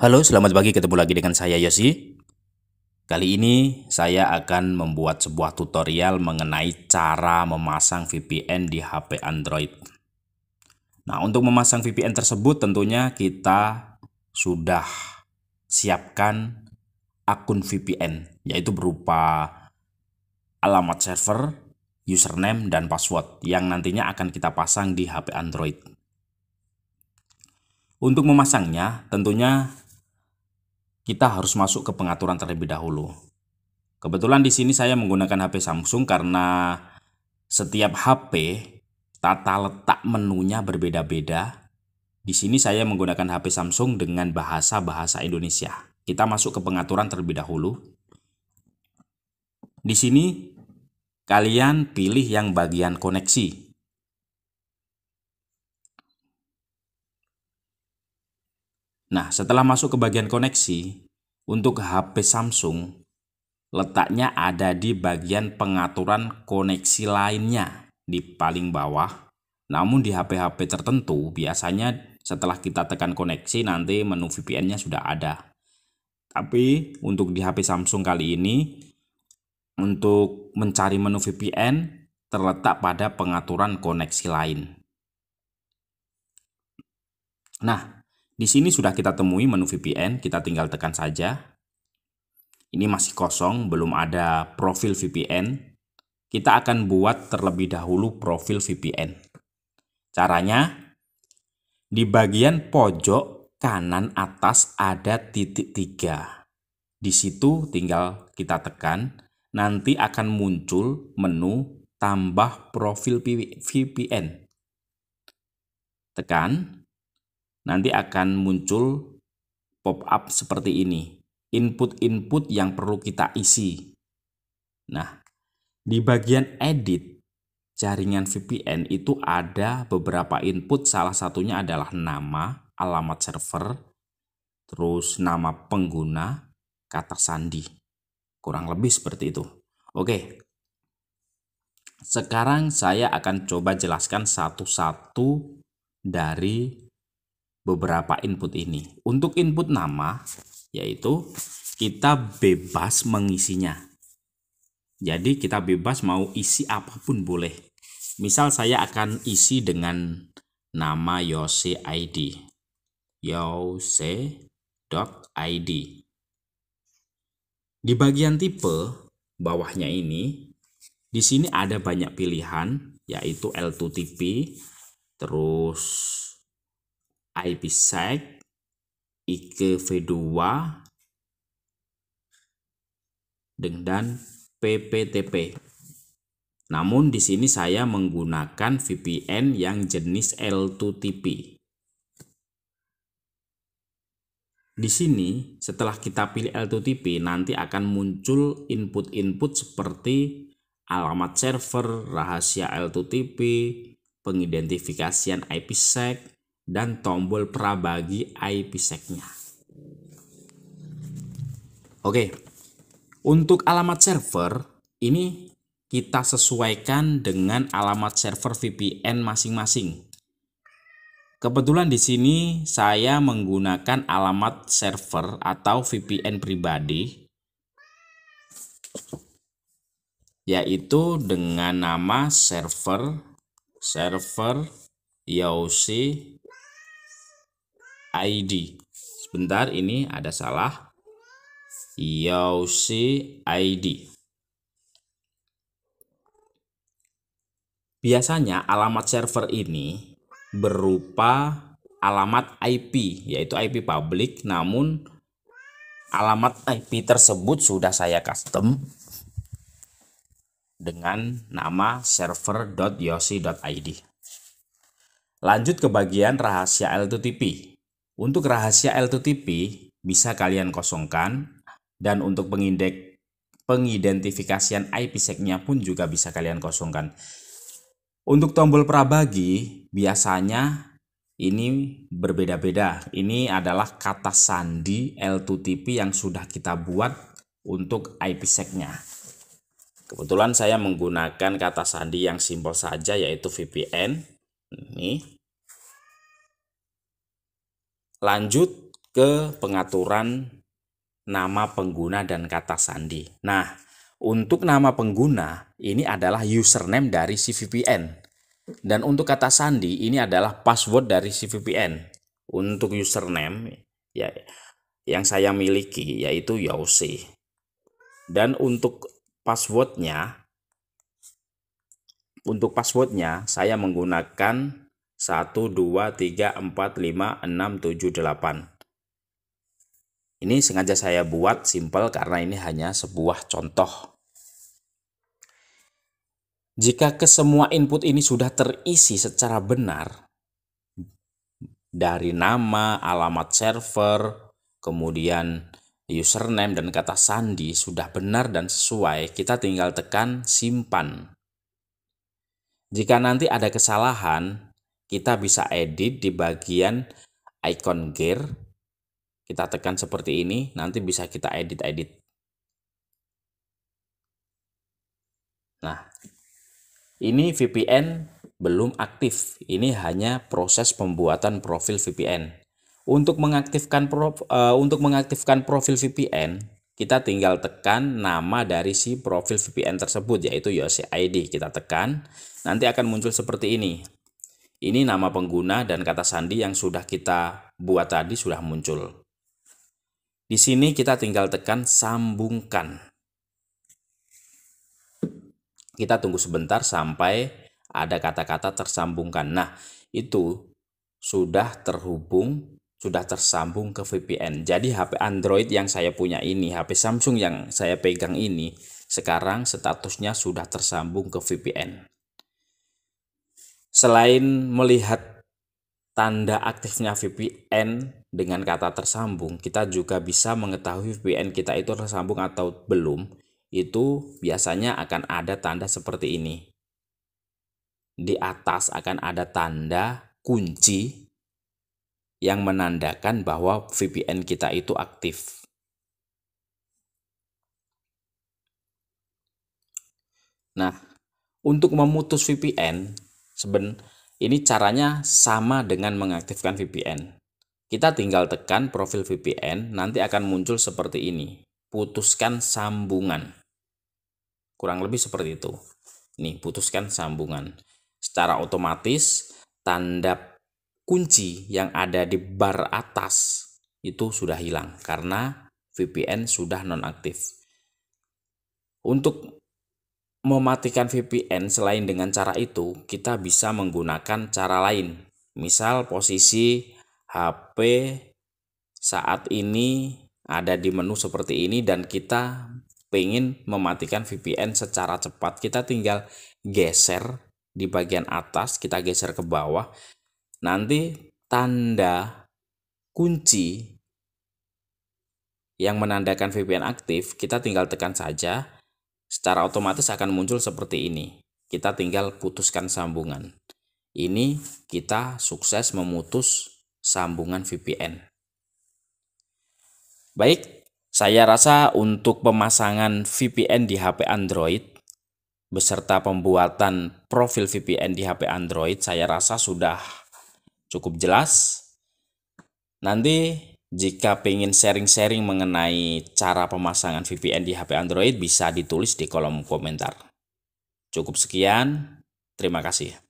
Halo, selamat pagi. Ketemu lagi dengan saya Yosi. Kali ini saya akan membuat sebuah tutorial mengenai cara memasang VPN di HP Android. Nah, untuk memasang VPN tersebut tentunya kita sudah siapkan akun VPN, yaitu berupa alamat server, username, dan password yang nantinya akan kita pasang di HP Android. Untuk memasangnya, tentunya kita harus masuk ke pengaturan terlebih dahulu. Kebetulan di sini saya menggunakan HP Samsung karena setiap HP tata letak menunya berbeda-beda. Di sini saya menggunakan HP Samsung dengan bahasa-bahasa Indonesia. Kita masuk ke pengaturan terlebih dahulu. Di sini kalian pilih yang bagian koneksi. Nah, setelah masuk ke bagian koneksi, untuk HP Samsung letaknya ada di bagian pengaturan koneksi lainnya di paling bawah. Namun di HP-HP tertentu biasanya setelah kita tekan koneksi nanti menu VPN-nya sudah ada. Tapi untuk di HP Samsung kali ini untuk mencari menu VPN terletak pada pengaturan koneksi lain. Nah, di sini sudah kita temui menu VPN, kita tinggal tekan saja. Ini masih kosong, belum ada profil VPN. Kita akan buat terlebih dahulu profil VPN. Caranya, di bagian pojok kanan atas ada titik tiga. Di situ tinggal kita tekan, nanti akan muncul menu tambah profil VPN. Tekan, nanti akan muncul pop-up seperti ini. Input-input yang perlu kita isi. Nah, di bagian edit, jaringan VPN itu ada beberapa input, salah satunya adalah nama, alamat server, terus nama pengguna, kata sandi. Kurang lebih seperti itu. Oke. Sekarang saya akan coba jelaskan satu-satu dari beberapa input ini. Untuk input nama yaitu kita bebas mengisinya. Jadi kita bebas mau isi apapun boleh. Misal saya akan isi dengan nama Yose ID. Yose.id. Di bagian tipe bawahnya ini di sini ada banyak pilihan yaitu L2TP terus IPsec, v 2 dengan PPTP. Namun di sini saya menggunakan VPN yang jenis L2TP. Di sini setelah kita pilih L2TP nanti akan muncul input-input seperti alamat server, rahasia L2TP, pengidentifikasian IPsec, dan tombol prabagi IPsec-nya. Oke, untuk alamat server ini kita sesuaikan dengan alamat server VPN masing-masing. Kebetulan di sini saya menggunakan alamat server atau VPN pribadi yaitu dengan nama server server yosi ID. Sebentar, ini ada salah. yosi ID. Biasanya alamat server ini berupa alamat IP, yaitu IP public, namun alamat IP tersebut sudah saya custom dengan nama server.yosi.id. Lanjut ke bagian rahasia l 2 tp untuk rahasia L2TP bisa kalian kosongkan dan untuk pengindek pengidentifikasian IPsec-nya pun juga bisa kalian kosongkan. Untuk tombol prabagi biasanya ini berbeda-beda. Ini adalah kata sandi L2TP yang sudah kita buat untuk IPsec-nya. Kebetulan saya menggunakan kata sandi yang simpel saja yaitu VPN. Ini Lanjut ke pengaturan nama pengguna dan kata sandi. Nah, untuk nama pengguna ini adalah username dari si VPN. Dan untuk kata sandi ini adalah password dari si VPN. Untuk username ya yang saya miliki yaitu Yose. Dan untuk passwordnya untuk passwordnya saya menggunakan 1, 2, 3, 4, 5, 6, 7, 8. Ini sengaja saya buat simple karena ini hanya sebuah contoh. Jika kesemua input ini sudah terisi secara benar, dari nama, alamat server, kemudian username dan kata sandi sudah benar dan sesuai, kita tinggal tekan simpan. Jika nanti ada kesalahan, kita bisa edit di bagian icon gear. Kita tekan seperti ini, nanti bisa kita edit-edit. Nah, ini VPN belum aktif. Ini hanya proses pembuatan profil VPN. Untuk mengaktifkan pro, uh, eh, untuk mengaktifkan profil VPN, kita tinggal tekan nama dari si profil VPN tersebut yaitu YOSI ID. Kita tekan, nanti akan muncul seperti ini. Ini nama pengguna dan kata sandi yang sudah kita buat tadi sudah muncul. Di sini kita tinggal tekan sambungkan. Kita tunggu sebentar sampai ada kata-kata tersambungkan. Nah, itu sudah terhubung, sudah tersambung ke VPN. Jadi HP Android yang saya punya ini, HP Samsung yang saya pegang ini, sekarang statusnya sudah tersambung ke VPN. Selain melihat tanda aktifnya VPN dengan kata tersambung, kita juga bisa mengetahui VPN kita itu tersambung atau belum. Itu biasanya akan ada tanda seperti ini. Di atas akan ada tanda kunci yang menandakan bahwa VPN kita itu aktif. Nah, untuk memutus VPN, Seben ini caranya sama dengan mengaktifkan VPN. Kita tinggal tekan profil VPN, nanti akan muncul seperti ini. Putuskan sambungan. Kurang lebih seperti itu. Nih, putuskan sambungan. Secara otomatis, tanda kunci yang ada di bar atas itu sudah hilang karena VPN sudah nonaktif. Untuk mematikan VPN selain dengan cara itu, kita bisa menggunakan cara lain. Misal posisi HP saat ini ada di menu seperti ini dan kita pengen mematikan VPN secara cepat. Kita tinggal geser di bagian atas, kita geser ke bawah. Nanti tanda kunci yang menandakan VPN aktif, kita tinggal tekan saja secara otomatis akan muncul seperti ini. Kita tinggal putuskan sambungan. Ini kita sukses memutus sambungan VPN. Baik, saya rasa untuk pemasangan VPN di HP Android beserta pembuatan profil VPN di HP Android saya rasa sudah cukup jelas. Nanti jika pengen sharing-sharing mengenai cara pemasangan VPN di HP Android bisa ditulis di kolom komentar. Cukup sekian, terima kasih.